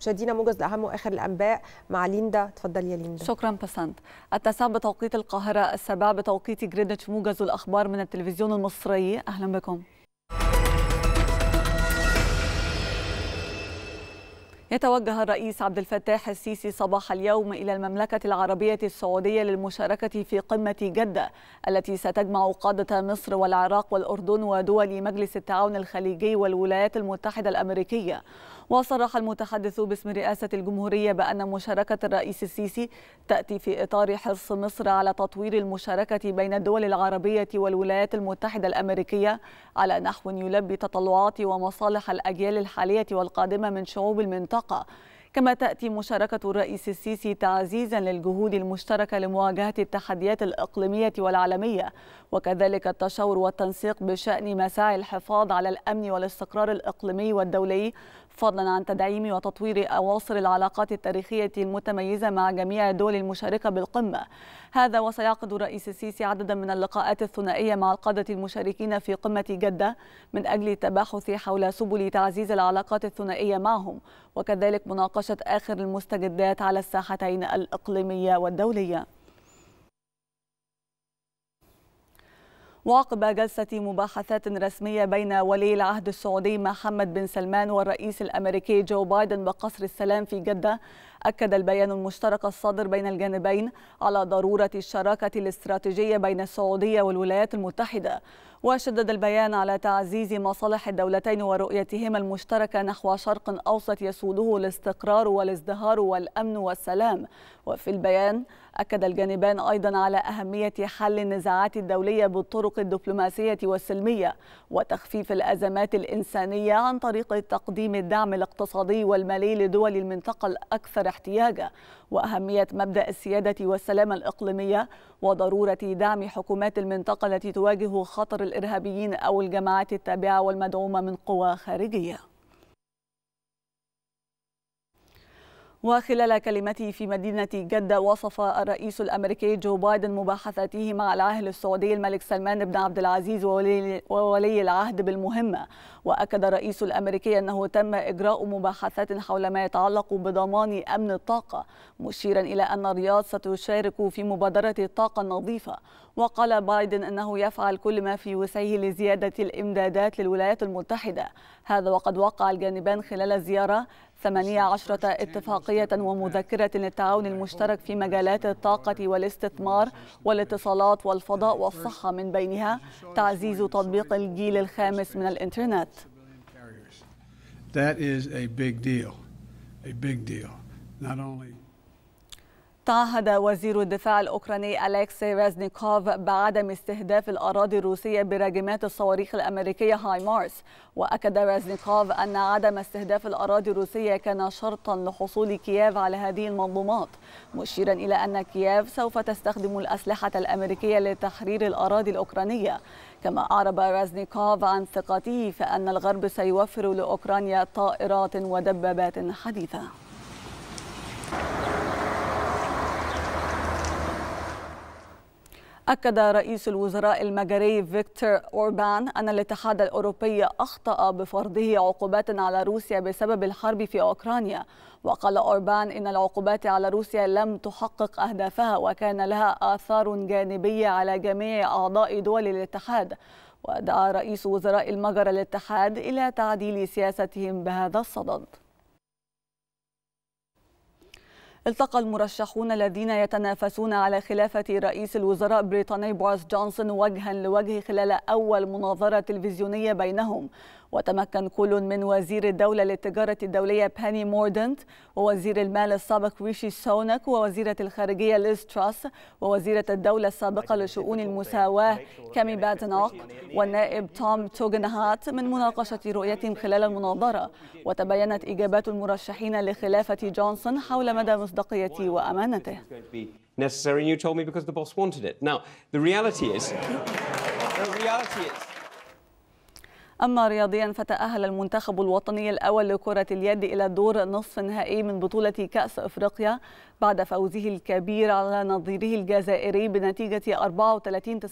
مشاهدينا موجز لاهم واخر الانباء مع ليندا تفضل يا ليندا شكرا بسنت التاسع بتوقيت القاهره السابع بتوقيت جرينتش موجز والاخبار من التلفزيون المصري اهلا بكم يتوجه الرئيس عبد الفتاح السيسي صباح اليوم إلى المملكة العربية السعودية للمشاركة في قمة جدة التي ستجمع قادة مصر والعراق والأردن ودول مجلس التعاون الخليجي والولايات المتحدة الأمريكية وصرح المتحدث باسم رئاسة الجمهورية بأن مشاركة الرئيس السيسي تأتي في إطار حرص مصر على تطوير المشاركة بين الدول العربية والولايات المتحدة الأمريكية على نحو يلبي تطلعات ومصالح الأجيال الحالية والقادمة من شعوب المنطقة كما تأتي مشاركة الرئيس السيسي تعزيزا للجهود المشتركة لمواجهة التحديات الإقليمية والعالمية وكذلك التشاور والتنسيق بشأن مساعي الحفاظ على الأمن والاستقرار الإقليمي والدولي فضلا عن تدعيم وتطوير أواصر العلاقات التاريخية المتميزة مع جميع الدول المشاركة بالقمة هذا وسيعقد الرئيس السيسي عددا من اللقاءات الثنائية مع القادة المشاركين في قمة جدة من أجل التباحث حول سبل تعزيز العلاقات الثنائية معهم وكذلك مناقشة آخر المستجدات على الساحتين الإقليمية والدولية وعقب جلسة مباحثات رسمية بين ولي العهد السعودي محمد بن سلمان والرئيس الأمريكي جو بايدن بقصر السلام في جدة أكد البيان المشترك الصادر بين الجانبين على ضرورة الشراكة الاستراتيجية بين السعودية والولايات المتحدة وشدد البيان على تعزيز مصالح الدولتين ورؤيتهما المشتركة نحو شرق أوسط يسوده الاستقرار والازدهار والأمن والسلام وفي البيان أكد الجانبان أيضا على أهمية حل النزاعات الدولية بالطرق الدبلوماسية والسلمية وتخفيف الأزمات الإنسانية عن طريق تقديم الدعم الاقتصادي والمالي لدول المنطقة الأكثر احتياجه واهميه مبدا السياده والسلامه الاقليميه وضروره دعم حكومات المنطقه التي تواجه خطر الارهابيين او الجماعات التابعه والمدعومه من قوى خارجيه وخلال كلمته في مدينة جدة وصف الرئيس الأمريكي جو بايدن مباحثاته مع العاهل السعودي الملك سلمان بن عبد العزيز وولي, وولي العهد بالمهمة وأكد الرئيس الأمريكي أنه تم إجراء مباحثات حول ما يتعلق بضمان أمن الطاقة مشيرا إلى أن الرياض ستشارك في مبادرة الطاقة النظيفة وقال بايدن أنه يفعل كل ما في وسعه لزيادة الإمدادات للولايات المتحدة هذا وقد وقع الجانبان خلال الزيارة 18 اتفاقية ومذكرة للتعاون المشترك في مجالات الطاقة والاستثمار والاتصالات والفضاء والصحة من بينها تعزيز تطبيق الجيل الخامس من الإنترنت That is a big deal, a big deal. Not only تعهد وزير الدفاع الأوكراني أليكسي رازنيكوف بعدم استهداف الأراضي الروسية براجمات الصواريخ الأمريكية هاي مارس وأكد رازنيكوف أن عدم استهداف الأراضي الروسية كان شرطا لحصول كييف على هذه المنظومات مشيرا إلى أن كييف سوف تستخدم الأسلحة الأمريكية لتحرير الأراضي الأوكرانية كما أعرب رازنيكوف عن ثقته في أن الغرب سيوفر لأوكرانيا طائرات ودبابات حديثة أكد رئيس الوزراء المجري فيكتور أوربان أن الاتحاد الأوروبي أخطأ بفرضه عقوبات على روسيا بسبب الحرب في أوكرانيا وقال أوربان إن العقوبات على روسيا لم تحقق أهدافها وكان لها آثار جانبية على جميع أعضاء دول الاتحاد ودعا رئيس وزراء المجر الاتحاد إلى تعديل سياستهم بهذا الصدد التقى المرشحون الذين يتنافسون على خلافة رئيس الوزراء البريطاني بوريس جونسون وجها لوجه خلال أول مناظرة تلفزيونية بينهم وتمكن كل من وزير الدولة للتجارة الدولية باني موردنت ووزير المال السابق ريشي سونك ووزيرة الخارجية ليز تراس ووزيرة الدولة السابقة لشؤون المساواة كامي باتنوك والنائب توم توغنهات من مناقشة رؤيتهم خلال المناظرة وتبينت إجابات المرشحين لخلافة جونسون حول مدى مصداقيته وأمانته necessary and you told me because the boss wanted it. Now, the reality is, the reality is أما رياضيا فتأهل المنتخب الوطني الأول لكرة اليد إلى دور نصف نهائي من بطولة كأس أفريقيا بعد فوزه الكبير على نظيره الجزائري بنتيجة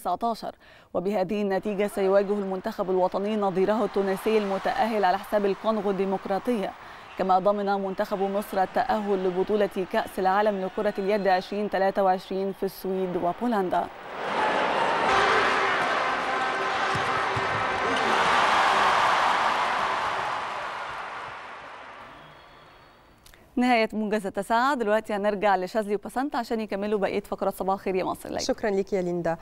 34-19 وبهذه النتيجة سيواجه المنتخب الوطني نظيره التونسي المتأهل على حساب الكونغو الديمقراطية كما ضمن منتخب مصر التأهل لبطولة كأس العالم لكرة اليد 2023 في السويد وبولندا نهايه موجز التسعه دلوقتي هنرجع لشاذلي وبسنت عشان يكملوا بقيه فقرات صباح خير يا مصر شكرا لك يا ليندا